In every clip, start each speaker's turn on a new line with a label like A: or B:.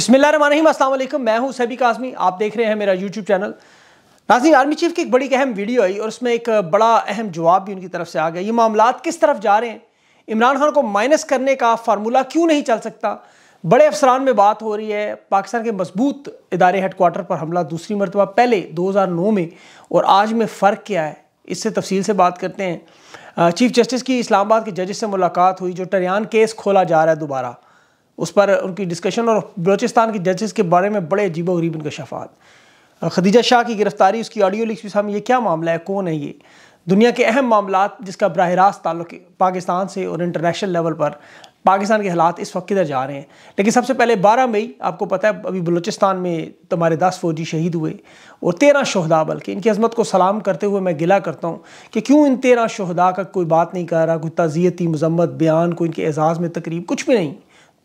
A: बिस्मिल्लाम असल मैं हूं सभी काजमी आप देख रहे हैं मेरा YouTube channel Nazi army chief की एक बड़ी अहम वीडियो आई और उसमें एक बड़ा अहम जवाब भी उनकी तरफ से आ गया ये मामला किस तरफ जा रहे हैं इमरान खान को माइनस करने का फार्मूला क्यों नहीं चल सकता बड़े अफसरान में बात हो रही है पाकिस्तान के मजबूत इदारे हेडकोार्टर पर हमला दूसरी मरतबा पहले दो हज़ार नौ में और आज में फ़र्क क्या है इससे तफसील से बात करते हैं चीफ जस्टिस की इस्लामाबाद के जजेस से मुलाकात हुई जो टरियान केस खोला जा रहा है दोबारा उस पर उनकी डिस्कशन और बलोचिस्तान के जजेस के बारे में बड़े अजीब गरीब इनकशाफात खदीजा शाह की गिरफ्तारी उसकी ऑडियो लिख सामने ये क्या मामला है कौन है ये दुनिया के अहम मामला जिसका बरह रास्त ताल्लुक पाकिस्तान से और इंटरनेशनल लेवल पर पाकिस्तान के हालात इस वक्त किधर जा रहे हैं लेकिन सबसे पहले 12 मई आपको पता है अभी बलूचिस्तान में तुम्हारे 10 फौजी शहीद हुए और 13 शहदा बल्कि इनकी अजमत को सलाम करते हुए मैं गिला करता हूँ कि क्यों इन 13 शहदा का कोई बात नहीं कर रहा कोई तजियती मजम्मत बयान कोई इनके एजाज़ में तकरीब कुछ भी नहीं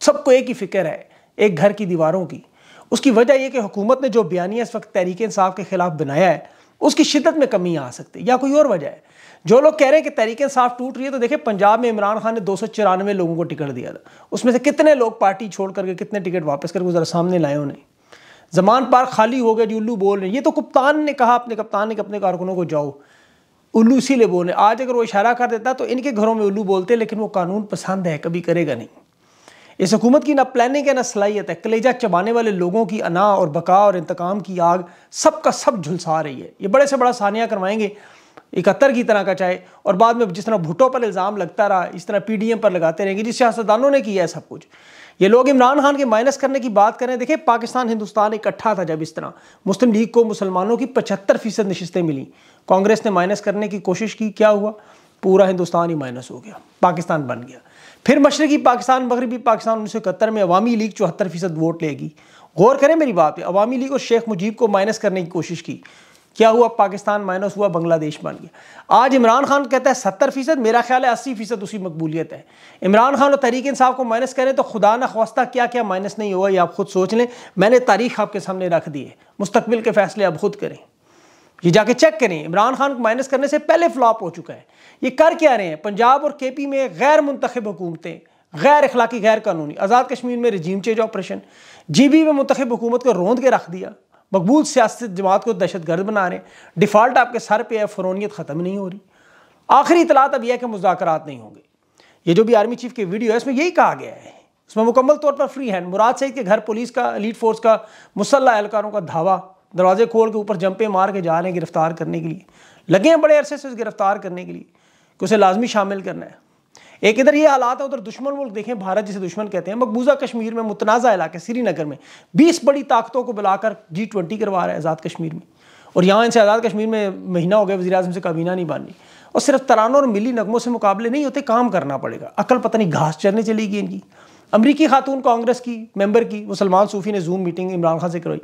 A: सबको एक ही फिक्र है एक घर की दीवारों की उसकी वजह यह कि हुकूमत ने जो बयानिया इस वक्त तहरीक इंसाफ के ख़िलाफ़ बनाया है उसकी शिदत में कमी आ सकती है या कोई और वजह है जो लोग कह रहे हैं कि तहरीक इंसाफ टूट रही है तो देखिए पंजाब में इमरान खान ने दो सौ चौरानवे लोगों को टिकट दिया था उसमें से कितने लोग पार्टी छोड़ करके कितने टिकट वापस करके ज़रा सामने लाए उन्हें जमान पार्क खाली हो गया जी उल्लू बोल रहे ये तो कप्तान ने कहा अपने कप्तान ने अपने कारकुनों को जाओ उल्लू इसीलिए बोल रहे आज अगर वो इशारा कर देता तो इनके घरों में उल्लू बोलते लेकिन वो कानून पसंद है कभी करेगा नहीं इस हुकूमत की ना प्लानिंग है ना सलाहियत है कलेजा चबाने वाले लोगों की अना और बका और इंतकाम की आग सब का सब झुलसा रही है ये बड़े से बड़ा सानिया करवाएंगे इकहत्तर की तरह का चाहे और बाद में जिस तरह भुट्टो पर इल्ज़ाम लगता रहा इस तरह पी डी एम पर लगाते रहेंगे जिस सियासतदानों ने किया है सब कुछ ये लोग इमरान खान के माइनस करने की बात करें देखिए पाकिस्तान हिंदुस्तान इकट्ठा था जब इस तरह मुस्लिम लीग को मुसलमानों की पचहत्तर फीसद नशस्तें मिली कांग्रेस ने माइनस करने की कोशिश की क्या हुआ पूरा हिंदुस्तान ही माइनस हो गया पाकिस्तान बन गया फिर मशरकी पाकिस्तान मगरबी पाकिस्तान उन्नीस सौ इकहत्तर में अवामी लीग चौहत्तर फ़ीसद वोट लेगी गौर करें मेरी बात अवामी लीग और शेख मुजीब को माइनस करने की कोशिश की क्या हुआ पाकिस्तान माइनस हुआ बांग्लादेश बन गया आज इमरान खान कहता है सत्तर फीसद मेरा ख्याल है अस्सी फीसद उसकी मकबूलियत है इमरान खान और तहरीक साहब को माइनस करें तो खुदा ना खवास्ता क्या क्या माइनस नहीं होगा ये आप खुद सोच लें मैंने तारीख आपके सामने रख दी है मुस्तबिल के फैसले आप खुद करें ये जाके चेक करें इमरान खान को माइनस करने से पहले फ्लॉप हो चुका है ये कर क्या रहे हैं पंजाब और के पी में गैर मुंतखब हुकूमतें गैर अखलाकी गैर कानूनी आज़ाद कश्मीर में regime change operation G B में मुंतब हुकूमत को रोंद के रख दिया मकबूल सियासत जमात को दहशत गर्द बना रहे हैं डिफ़ाल्ट आपके सर पर है फ़रोनीत ख़त्म नहीं हो रही आखिरी इतलात अब यह है कि मुजाकर नहीं होंगे ये जो भी आर्मी चीफ की वीडियो है इसमें यही कहा गया है उसमें मुकम्मल तौर पर फ्री हैंड मुराद सईद के घर पुलिस का लीड फोर्स का मुसल्ह एहलकारों का धावा दरवाजे खोल के ऊपर जंपे मार के जा रहे हैं गिरफ्तार करने के लिए लगे हैं बड़े अरसे से गिरफ्तार करने के लिए कि उसे लाजमी शामिल करना है एक इधर ये हालात है उधर दुश्मन मुल्क देखें भारत जिसे दुश्मन कहते हैं मकबूजा कश्मीर में मुतनाज़ा इलाके श्रीनगर में बीस बड़ी ताकतों को बुलाकर जी ट्वेंटी करवा रहा है आज़ाद कश्मीर में और यहाँ इनसे आज़ाद कश्मीर में महीना हो गया वजी अजम से काबीना नहीं बांधनी और सिर्फ तरानों और मिली नगमों से मुकाबले नहीं होते काम करना पड़ेगा अकल पता नहीं घास चरने चलेगी इनकी अमरीकी खातून कांग्रेस की मेंबर की मुसलमान सूफी ने जूम मीटिंग इमरान खान से करवाई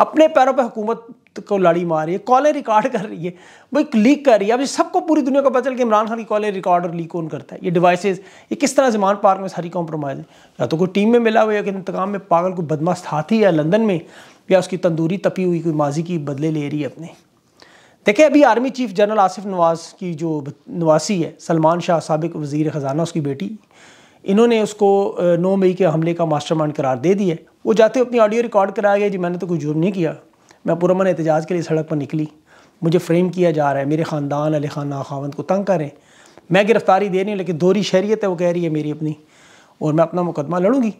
A: अपने पैरों पर हुकूमत को लड़ी मार रही है कॉलें रिकॉर्ड कर रही है वो एक लीक कर रही है अब सबको पूरी दुनिया को पता चल कि इमरान खान की कॉलें रिकॉर्ड और लीक कौन करता है ये डिवाइसेस ये किस तरह जमान पार्क में सारी कॉम्प्रोमाइज है या तो कोई टीम में मिला हुआ या इंतकाम में पागल को बदमाश था थी या लंदन में या उसकी तंदूरी तपी हुई कोई माजी की बदले ले रही है अपने देखिए अभी army chief general Asif Nawaz की जो नवासी है सलमान शाह सबक वजीर ख़जाना उसकी बेटी इन्होंने उसको नौ मई के हमले का मास्टरमाइंड करार दे दिया वो जाते अपनी ऑडियो रिकॉर्ड करा गया जी मैंने तो कोई जुर्म नहीं किया मैं पुरमन एहतजाज के लिए सड़क पर निकली मुझे फ्रेम किया जा रहा है मेरे ख़ानदान अली खान नाखावंद को तंग करें मैं गिरफ़्तारी दे रही हूँ लेकिन दोहरी शहरीत है वो कह रही है मेरी अपनी और मैं अपना मुकदमा लड़ूंगी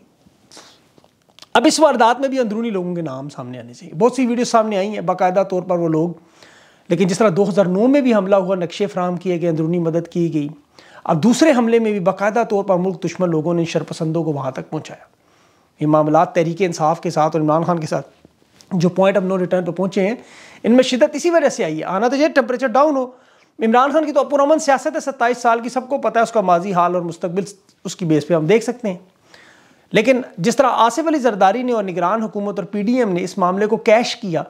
A: अब इस वारदात में भी अंदरूनी लोगों के नाम सामने आने चाहिए बहुत सी वीडियो सामने आई हैं बाकायदा तौर पर वो लोग लेकिन जिस तरह 2009 में भी हमला हुआ नक्शे फ्राहम किए गए अंदरूनी मदद की गई अब दूसरे हमले में भी बाकायदा तौर पर मुल्क दुश्मन लोगों ने शरपसंदों को वहाँ तक पहुँचाया ये मामला तहरीक इंसाफ के साथ और इमरान खान के साथ जो पॉइंट ऑफ नो रिटर्न पर पहुँचे हैं इनमें शिदत इसी वजह से आई है आना तो ये टेम्परेचर डाउन हो इमरान खान की तो अपुरमन सियासत है सत्ताईस साल की सबको पता है उसका माजी हाल और मुस्तबिल उसकी बेस पर हम देख सकते हैं लेकिन जिस तरह आसिफ अली जरदारी ने और निगरान हुकूमत और पी डी एम ने इस मामले को कैश किया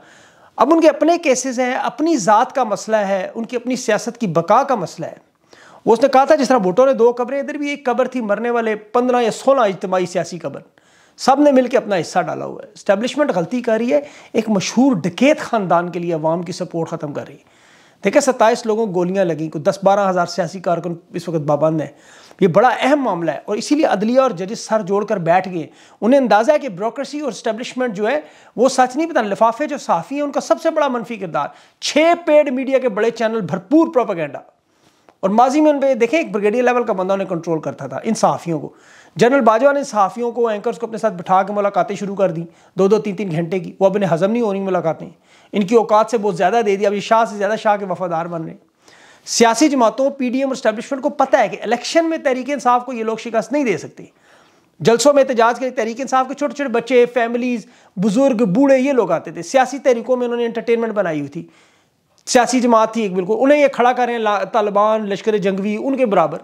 A: अब उनके अपने केसेस हैं अपनी ज़ात का मसला है उनकी अपनी सियासत की बका का मसला है उसने कहा था जिस तरह भुट्टो ने दो कबरें इधर भी एक कबर थी मरने वाले पंद्रह या सोलह इजमाही सियासी कबर सब ने मिलकर अपना हिस्सा डाला हुआ है स्टैब्लिशमेंट गलती कर रही है एक मशहूर डकेत ख़ानदान के लिए अवाम की सपोर्ट ख़त्म कर रही है देखिए सत्ताईस लोगों को गोलियां लगी को दस बारह हज़ार सियासी कारकुन इस वक्त पाबंद हैं ये बड़ा अहम मामला है और इसीलिए अदलिया और जजेस सर जोड़कर बैठ गए उन्हें अंदाज़ा है कि ब्रोक्रेसी और स्टैब्लिशमेंट जो है वो सच नहीं पता लिफाफे जो साफ़ी हैं उनका सबसे बड़ा मनफी किरदार छः पेड मीडिया के बड़े चैनल भरपूर प्रोपागेंडा और माजी में उन पर देखें एक ब्रिगेडियर लेवल का बंदा उन्हें कंट्रोल करता था इन सहाफ़ियों को जनरल बाजवा ने सहाफ़ियों को एंकर्स को अपने साथ बिठा के मुलाकातें शुरू कर दी दो दो तीन तीन घंटे की वो अपने हज़म नहीं हो रही मुलाकातें इनकी औकात से बहुत ज़्यादा दे दी अभी शाह से ज़्यादा शाह के वफादार बन रहे सियासी जमातों पी डी एम इस्टेबलिशमेंट को पता है कि इलेक्शन में तहरीक इंसाफ को ये लोग शिकस्त नहीं दे सकते जलसों में एहतजाज के लिए तहरीक इंसाफ के छोटे छोटे बच्चे फैमिलीज़ बुज़ुर्ग बूढ़े ये लोग आते थे सियासी तहरीकों में उन्होंने इंटरटेनमेंट बनाई हुई थी सियासी जमात थी एक बिल्कुल उन्हें ये खड़ा करें तालिबान लश्कर जंगवी उनके बराबर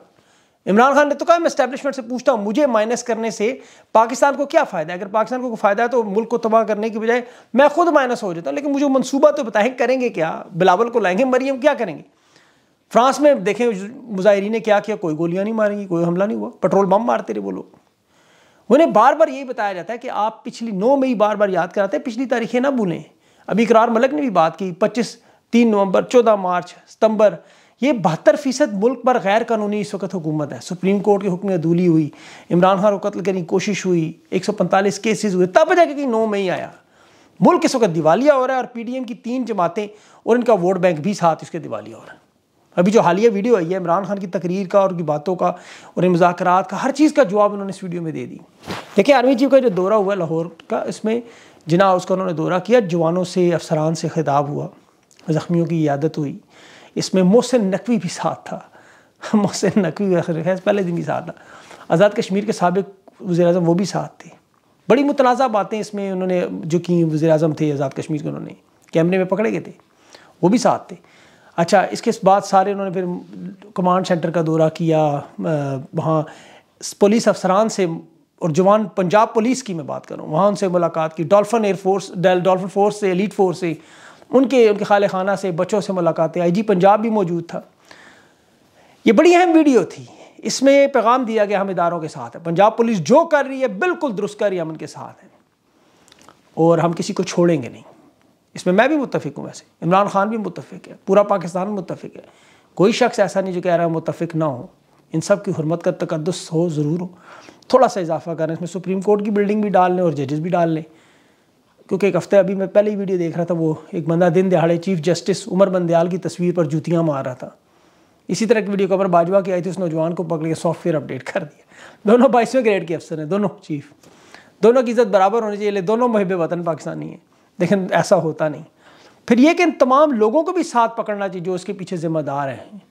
A: इमरान खान ने तो कहा मैं इस्टेब्लिशमेंट से पूछता हूँ मुझे माइनस करने से पाकिस्तान को क्या फ़ायदा है अगर पाकिस्तान को फ़ायदा है तो मुल्क को तबाह करने की बजाय मैं खुद माइनस हो जाता हूँ लेकिन मुझे मनसूबा तो बताएं करेंगे क्या बिलावल को लाएंगे मरियम क्या करेंगे फ्रांस में देखें मुजाहरी ने क्या किया कोई गोलियाँ नहीं मारेंगी कोई हमला नहीं हुआ पेट्रोल बम मारते रहे वो लोग उन्हें बार बार यही बताया जाता है कि आप पिछली नौ मई बार बार याद कराते हैं पिछली तारीखें ना भूलें अभी इकरार मलक ने भी बात की पच्चीस तीन नवंबर चौदह मार्च सितंबर ये बहत्तर फीसद मुल्क पर गैर कानूनी इस वक्त हुकूमत है सुप्रीम कोर्ट के हुक्म अदूली हुई इमरान खान को कत्ल करने की कोशिश हुई एक सौ पैंतालीस केसेज हुए तब जाके कि नौ मई आया मुल्क इस वक्त दिवालिया हो रहा है और पी डी एम की तीन जमातें और इनका वोट बैंक भी साथ इसके दिवालिया हो रहा है अभी जो हालिया वीडियो आई है इमरान खान की तकरीर का और उनकी बातों का और इन मुजाकरात का हर चीज़ का जवाब उन्होंने इस वीडियो में दे दी देखिए आर्मी चीफ का जो दौरा हुआ लाहौर का इसमें जिना उसका उन्होंने दौरा किया जवानों से अफसरान से खिताब हुआ ज़ख्मियों की यादत हुई इसमें मोहसिन नकवी भी साथ था मोहसिन नकवी खैस पहले दिन भी साथ था आज़ाद कश्मीर के सबक वज़ी अजम वो भी साथ थे बड़ी मुतनाज़ा बातें इसमें उन्होंने जो कि वज़ी अजम थे आज़ाद कश्मीर के उन्होंने कैमरे में पकड़े गए थे वो भी साथ थे अच्छा इसके बाद सारे उन्होंने फिर कमांड सेंटर का दौरा किया वहाँ पुलिस अफसरान से और जवान पंजाब पुलिस की मैं बात करूँ वहाँ उनसे मुलाकात की डॉल्फन एयरफोर्स डॉल्फन फोर्स से एलिट फोर्स से उनके उनके खाल खाना से बच्चों से मुलाकातें आई जी पंजाब भी मौजूद था ये बड़ी अहम वीडियो थी इसमें पैगाम दिया गया हम इदारों के साथ है पंजाब पुलिस जो कर रही है बिल्कुल दुरुस्त कर रही है हम उनके साथ हैं और हम किसी को छोड़ेंगे नहीं इसमें मैं भी मुतफिक हूँ वैसे इमरान खान भी मुतफिक है पूरा पाकिस्तान मुतफिक है कोई शख्स ऐसा नहीं जो कह रहा है मुतफिक ना हो इन सब की हरमत का तकदस हो ज़रूर हो थोड़ा सा इजाफा करें इसमें सुप्रीम कोर्ट की बिल्डिंग भी डाल लें और जजेस भी डाल लें क्योंकि एक हफ्ते अभी मैं पहले ही वीडियो देख रहा था वो एक बंदा दिन दिहाड़े चीफ जस्टिस उमर बंदयाल की तस्वीर पर जूतियाँ मार रहा था इसी तरह की वीडियो कवर बाजवा की आई थी उस नौजवान को पकड़ के सॉफ्टवेयर अपडेट कर दिया दोनों बाईसवें ग्रेड के अफसर हैं दोनों चीफ दोनों की इज्जत बराबर होनी चाहिए दोनों महब वतन पाकिस्तानी हैं लेकिन ऐसा होता नहीं फिर ये कि इन तमाम लोगों को भी साथ पकड़ना चाहिए जो उसके पीछे ज़िम्मेदार हैं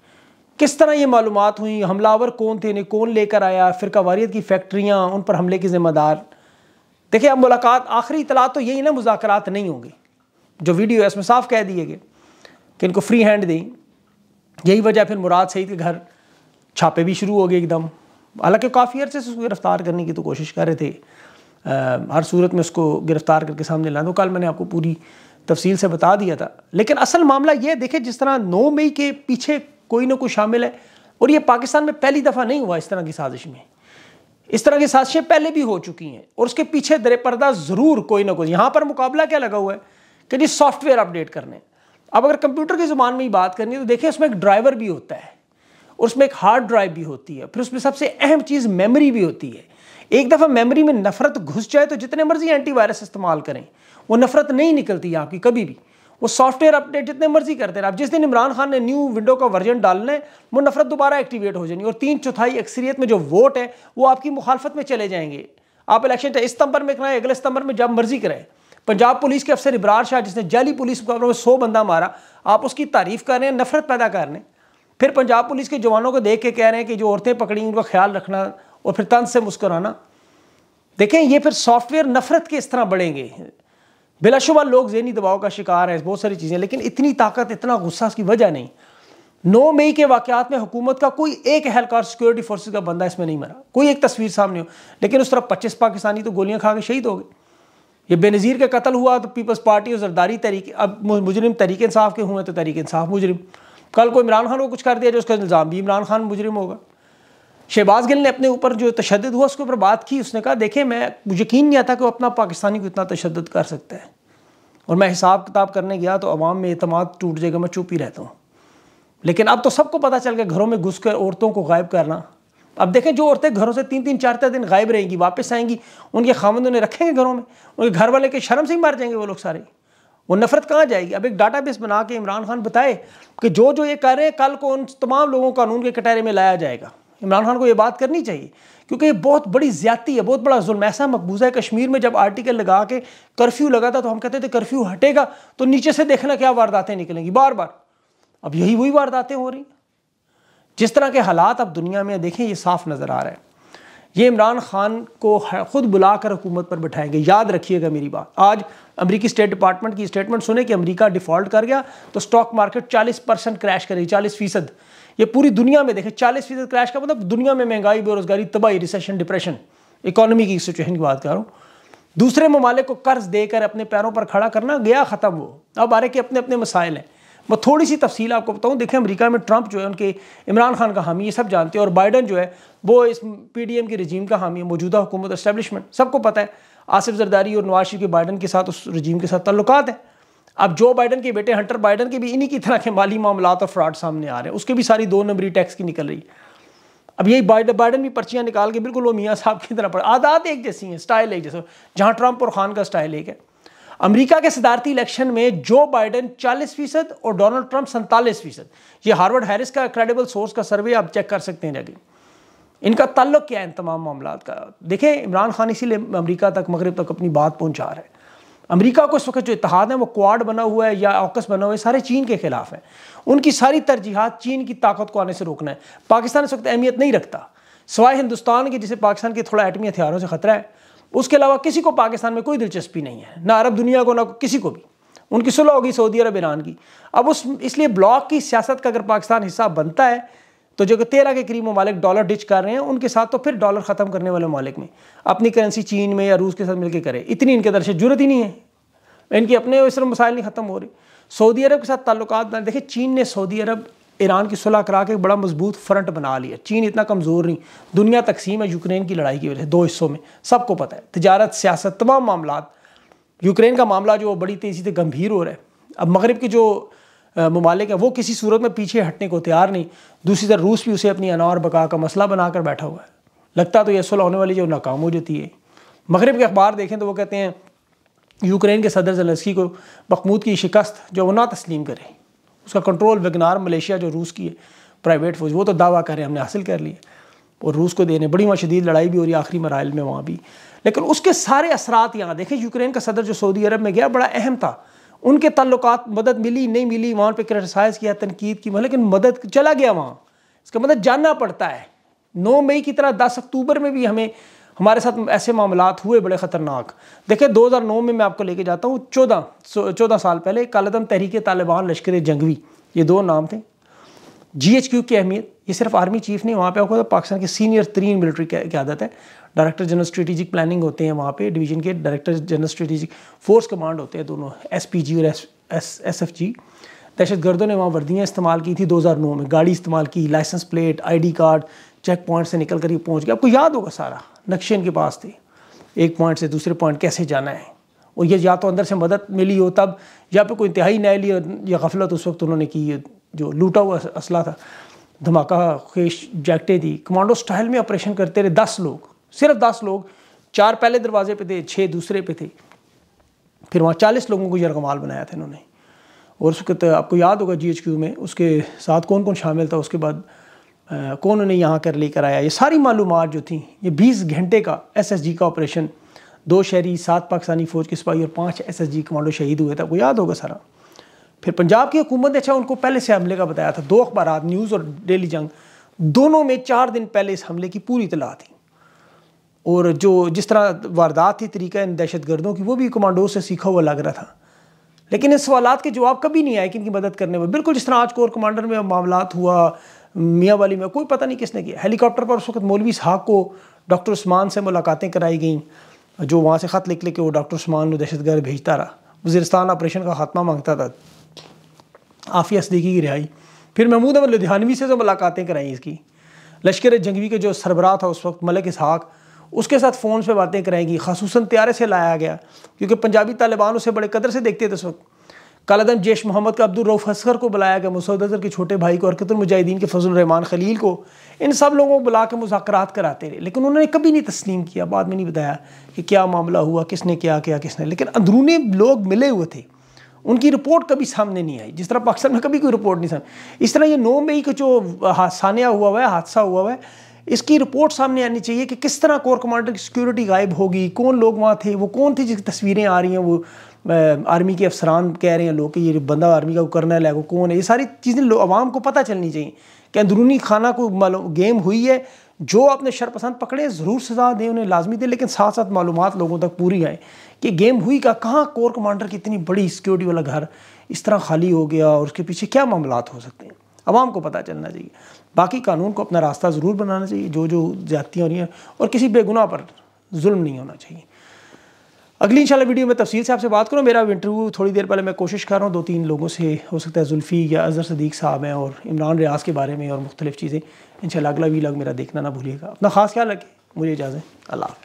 A: किस तरह ये मालूम हुई हमलावर कौन थे इन्हें कौन लेकर आया फिर कवारीत की फैक्ट्रियाँ उन पर हमले के ज़िम्मेदार देखिए अब मुलाकात आखिरी इतला तो यही ना मुजाकर नहीं होगी जो वीडियो है इसमें साफ कह दिए गए कि इनको फ्री हैंड दें यही वजह फिर मुराद सईद के घर छापे भी शुरू हो गए एकदम हालांकि काफ़ी अर्से से उसको गिरफ़्तार करने की तो कोशिश कर रहे थे आ, हर सूरत में उसको गिरफ़्तार करके सामने ला दो कल मैंने आपको पूरी तफसील से बता दिया था लेकिन असल मामला ये देखे जिस तरह नौ मई के पीछे कोई ना कोई शामिल है और ये पाकिस्तान में पहली दफ़ा नहीं हुआ इस तरह की साजिश में इस तरह की साजिशें पहले भी हो चुकी हैं और उसके पीछे दरेपर्दा ज़रूर कोई ना कोई यहाँ पर मुकाबला क्या लगा हुआ है कि जी सॉफ्टवेयर अपडेट करने अब अगर कंप्यूटर की ज़ुबान में ही बात करनी है तो देखिए उसमें एक ड्राइवर भी होता है उसमें एक हार्ड ड्राइव भी होती है फिर उसमें सबसे अहम चीज़ मेमोरी भी होती है एक दफ़ा मेमोरी में नफ़रत घुस जाए तो जितने मर्जी एंटीवायरस इस्तेमाल करें वो नफ़रत नहीं निकलती आपकी कभी भी वो सॉफ्टवेयर अपडेट जितने मर्जी करते रहे आप जिस दिन इमरान खान ने न्यू विंडो का वर्जन डालना है वो नफरत दोबारा एक्टिवेट हो जानी और तीन चौथाई अक्सरियत में जो वोट है वो आपकी मुखालफत में चले जाएंगे आप इलेक्शन इस सितंबर में कराएं अगले सितंबर में जब मर्जी कराएं पंजाब पुलिस के अफसर इब्रार शाह जिसने जाली पुलिस मुकाबले में सौ बंदा मारा आप उसकी तारीफ कर रहे हैं नफरत पैदा कर रहे हैं फिर पंजाब पुलिस के जवानों को देख के कह रहे हैं कि जो औरतें पकड़ी उनका ख्याल रखना और फिर तंज से मुस्कराना देखें ये फिर सॉफ्टवेयर नफरत के इस तरह बढ़ेंगे बिलाशुबा लोग जहनी दबाव का शिकार हैं बहुत सारी चीज़ें लेकिन इतनी ताकत इतना गुस्सा इसकी वजह नहीं नौ मई के वाक़ात में हुकूमत का कोई एक अहलकार सिक्योरिटी फोर्स का बंदा इसमें नहीं मरा कोई एक तस्वीर सामने हो लेकिन उस तरफ पच्चीस पाकिस्तानी तो गोलियां खा के शहीद हो गए ये बेनज़ीर का कत्ल हुआ तो पीपल्स पार्टी और जरदारी तरीके अब मुजरिम तरीक इंसाफ के हुए तो तरीक इंसाफ मुजरिम कल को इमरान खान को कुछ कर दिया जो उसका इल्ज़ाम भी इमरान खान मुजरिम होगा शहबाज गिल ने अपने ऊपर जो तशद हुआ उसके ऊपर बात की उसने कहा देखें मैं यकीन नहीं आता कि वो अपना पाकिस्तानी को इतना तशद कर सकता है और मैं हिसाब किताब करने गया तो आवाम में अतमाद टूट जाएगा मैं चुप ही रहता हूँ लेकिन अब तो सबको पता चल गया घरों में घुस कर औरतों को गायब करना अब देखें जो औरतें घरों से तीन तीन चार चार दिन गायब रहेंगी वापस आएंगी उनके खामद उन्हें रखेंगे घरों में उनके घर वाले के शर्म से ही मार जाएंगे वो लोग सारे वो नफरत कहाँ जाएगी अब एक डाटा बेस बना के इमरान खान बताए कि जो जो ये कर रहे हैं कल को उन तमाम लोगों को कानून के कटहरे में लाया जाएगा इमरान खान को ये बात करनी चाहिए क्योंकि ये बहुत बड़ी ज्यादती है बहुत बड़ा जुल्म ऐसा मकबूजा है कश्मीर में जब आर्टिकल लगा के कर्फ्यू लगा था तो हम कहते थे कर्फ्यू हटेगा तो नीचे से देखना क्या वारदातें निकलेंगी बार बार अब यही वही वारदातें हो रही जिस तरह के हालात अब दुनिया में देखें ये साफ नज़र आ रहा है ये इमरान ख़ान को ख़ुद बुला कर हुकूमत पर बैठाएंगे याद रखिएगा मेरी बात आज अमेरिकी स्टेट डिपार्टमेंट की स्टेटमेंट सुने कि अमेरिका डिफ़ॉल्ट कर गया तो स्टॉक मार्केट 40 परसेंट क्रैश करेगी 40 फीसद ये पूरी दुनिया में देखें 40 फीसद क्रैश का मतलब दुनिया में महंगाई बेरोजगारी तबाही रिसेशन डिप्रेशन इकॉनमी की सिचुएशन की बात कर रहा हूँ दूसरे ममालिक को कर्ज देकर अपने पैरों पर खड़ा करना गया ख़त्म वो अब आ रहे कि अपने अपने मसाइल हैं मैं थोड़ी सी तफसील आपको बताऊँ देखें अमरीका में ट्रंप जो है उनके इमरान खान का हामी ये सब जानते हैं और बाइडन जो है वो इस पी डी एम की रजीम का हामी है मौजूदा हुकूमत इस्टेबलिशमेंट सबको पता है आसिफ जरदारी और नवाज शरीफ के बाइडन के साथ उस रजीम के साथ तल्लक हैं अब जो बाइडन के बेटे हंटर बाइडन के भी इन्हीं की तरह के माली मामला और फ्रॉड सामने आ रहे हैं उसके भी सारी दो नंबरी टैक्स की निकल रही है अब यही बाइडन बाइडन भी पर्चियाँ निकाल के बिल्कुल वो मियाँ साहब की तरह पड़ आदात एक जैसी हैं स्टाइल एक जैसा जहाँ ट्रंप और खान का स्टाइल एक है अमेरिका के सिदारती इलेक्शन में जो बाइडन 40 फीसद और डोनाल्ड ट्रंप सैंतालीस फीसद ये हार्वर्ड हैरिस का क्रेडिबल सोर्स का सर्वे आप चेक कर सकते हैं जगह इनका ताल्लुक क्या है इन तमाम मामला का देखें इमरान खान इसीलिए अमरीका तक मगरब तक अपनी बात पहुँचा रहा है अमेरिका को इस वक्त जो इतिहाद है वो क्वाड बना हुआ है या ऑकस बना हुआ है सारे चीन के खिलाफ हैं उनकी सारी तरजीहत चीन की ताकत को आने से रोकना है पाकिस्तान इस वक्त अहमियत नहीं रखता सवाए हिंदुस्तान के जिसे पाकिस्तान के थोड़ा एटमी हथियारों से खतरा है उसके अलावा किसी को पाकिस्तान में कोई दिलचस्पी नहीं है ना अरब दुनिया को ना किसी को भी उनकी सुलह होगी सऊदी अरब ईरान की अब उस इसलिए ब्लॉक की सियासत का अगर पाकिस्तान हिस्सा बनता है तो जो कि तेरह के करीब ममालिक डॉलर डिच कर रहे हैं उनके साथ तो फिर डॉलर ख़त्म करने वाले ममालिक में अपनी करेंसी चीन में या रूस के साथ मिलकर करें इतनी इनके अंदर से जरूरत ही नहीं है इनकी अपने इस तरह मसाइल नहीं ख़त्म हो रहे सऊदी अरब के साथ ताल्लुक देखिए चीन ने सऊदी अरब ईरान की सुलह करा के एक बड़ा मजबूत फ्रंट बना लिया चीन इतना कमज़ोर नहीं दुनिया तकसीम है यूक्रेन की लड़ाई की वजह से दो हिस्सों में सबको पता है तजारत सियासत तमाम मामला यूक्रेन का मामला जो बड़ी तेज़ी से गंभीर हो रहा है अब मगरब के जो ममालिक हैं वो किसी सूरत में पीछे हटने को तैयार नहीं दूसरी तरफ रूस भी उसे अपनी अना और बका का मसला बनाकर बैठा हुआ है लगता तो यह सुलह होने वाली जो नाकाम हो जाती है मगरब के अखबार देखें तो वो कहते हैं यूक्रेन के सदर जलस्की को बखमूद की शिकस्त जो वो ना तस्लीम करें उसका कंट्रोल वेगनार मलेशिया जो रूस की है प्राइवेट फौज वो तो दावा कर रहे हैं हमने हासिल कर लिया और रूस को देने बड़ी वहाँ शदीद लड़ाई भी हो रही है आखिरी मराइल में वहाँ भी लेकिन उसके सारे असरात यहाँ देखें यूक्रेन का सदर जो सऊदी अरब में गया बड़ा अहम था उनके तल्लक मदद मिली नहीं मिली वहाँ पर क्रिटिसाइज़ किया तनकीद की लेकिन मदद चला गया वहाँ इसका मदद मतलब जानना पड़ता है नौ मई की तरह दस अक्टूबर में भी हमें हमारे साथ ऐसे मामला हुए बड़े ख़तरनाक देखिए 2009 में मैं आपको लेके जाता हूँ चौदह चौदह साल पहले कालदम तहरीक तालिबान लश्कर जंगवी ये दो नाम थे जी एच क्यू की अहमियत ये सिर्फ आर्मी चीफ नहीं वहाँ पे आपको तो पाकिस्तान के सीनियर तरीन मिलिट्री आदत है डायरेक्टर जनरल स्ट्रेटेजिक प्लानिंग होते हैं वहाँ पर डिवीजन के director general strategic force command होते हैं दोनों एस पी जी और S S S F G दहशत गर्दों ने वहाँ वर्दियाँ इस्तेमाल की थी 2009 में गाड़ी इस्तेमाल की licence plate ID card check point से निकल कर ये पहुँच गया आपको याद होगा सारा नक्शे इनके पास थे एक पॉइंट से दूसरे पॉइंट कैसे जाना है और ये या तो अंदर से मदद मिली हो तब या फिर कोई इंतहाई नहली या गफलत उस वक्त उन्होंने की जो लूटा हुआ असला था धमाका खेश जैकटें दी कमांडो स्टाइल में ऑपरेशन करते रहे दस लोग सिर्फ दस लोग चार पहले दरवाजे पे थे छः दूसरे पे थे फिर वहाँ चालीस लोगों को यरगमाल बनाया था इन्होंने और उस वक्त आपको याद होगा जी एच क्यू में उसके साथ कौन कौन शामिल था उसके बाद कौन उन्हें यहाँ कर लेकर आया ये सारी मालूम जो थी ये बीस घंटे का एस एस जी का ऑपरेशन दो शहरी सात पाकिस्तानी फ़ौज के सिपाही और पाँच एस एस जी कमांडो शहीद हुए थे वो याद होगा सारा फिर पंजाब की हुकूमत ने अच्छा उनको पहले से हमले का बताया था दो अखबार न्यूज़ और डेली जंग दोनों में चार दिन पहले इस हमले की पूरी इतला थी और जो जिस तरह वारदात थी तरीका इन दहशत गर्दों की वो भी कमांडो से सीखा हुआ लग रहा था लेकिन इस सवाल के जवाब कभी नहीं आए कि इनकी मदद करने में बिल्कुल जिस तरह आज कोर कमांडर में मामला हुआ मियाँ वाली में कोई पता नहीं किसने किया हेलीकॉप्टर पर उस वक्त मौलवी साहब को डॉक्टर उस्मान से मुलाकातें कराई गईं जो वहाँ से ख़त लिख लिख के वो डॉक्टर उस्मान को दहशत गर्द भेजता रहा वजीरस्तान ऑपरेशन का खात्मा मांगता था आफिया सदीकी की रिहाई फिर महमूद अब लुधियानवी से जो मुलाकातें कराई इसकी लश्कर जंगवी के जो सरबराह था उस वक्त मलिक इसहाक उसके साथ फ़ोन पे बातें कराएगी खसूस त्यारे से लाया गया क्योंकि पंजाबी तालिबान उसे बड़े कदर से देखते थे उस वक्त कलादम जैश मोहम्मद का अब्दुल रऊफ़ हसकर को बुलाया गया मसूद अजहर के छोटे भाई को और मुजाहिदीन के फजल रहमान खलील को इन सब लोगों को बुला के मुजाकर कराते रहे लेकिन उन्होंने कभी नहीं तस्लीम किया बाद में नहीं बताया कि क्या मामला हुआ किसने क्या किया किसने लेकिन अंदरूनी लोग मिले हुए थे उनकी रिपोर्ट कभी सामने नहीं आई जिस तरह पाकिस्तान में कभी कोई रिपोर्ट नहीं सामने इस तरह ये नौ मई का जो हादसानिया हुआ हुआ है हादसा हुआ हुआ है इसकी रिपोर्ट सामने आनी चाहिए कि किस तरह कोर कमांडर की सिक्योरिटी गायब होगी कौन लोग वहाँ थे वो कौन थे जिसकी तस्वीरें आ रही हैं वो आर्मी के अफसरान कह रहे हैं लोग कि ये बंदा आर्मी का कर्नल है वो कौन है ये सारी चीज़ें आवाम को पता चलनी चाहिए कि अंदरूनी खाना को मालूम गेम हुई है जो आपने शरपसंद पकड़े ज़रूर सजा दें उन्हें लाजमी दें लेकिन साथ साथ मालूम लोगों तक पूरी आए कि गेम हुई का कहाँ कोर कमांडर की इतनी बड़ी सिक्योरिटी वाला घर इस तरह खाली हो गया और उसके पीछे क्या मामला हो सकते हैं आवाम को पता चलना चाहिए बाकी कानून को अपना रास्ता ज़रूर बनाना चाहिए जो जो ज़्यादतियाँ हो रही हैं और किसी बेगुनाह पर जुल्म नहीं होना चाहिए अगली इंशाल्लाह वीडियो में तफसील से आपसे बात करूँ मेरा इंटरव्यू थोड़ी देर पहले मैं कोशिश कर रहा हूँ दो तीन लोगों से हो सकता है जुल्फ़ी या अजहर सदीक साहब हैं और इमरान रियाज के बारे में और मुख्तलिफ़ चीज़ें इंशाल्लाह अगला वीलॉग मेरा देखना ना भूलिएगा अपना खास ख्याल रखें मुझे इजाज़त अल्लाह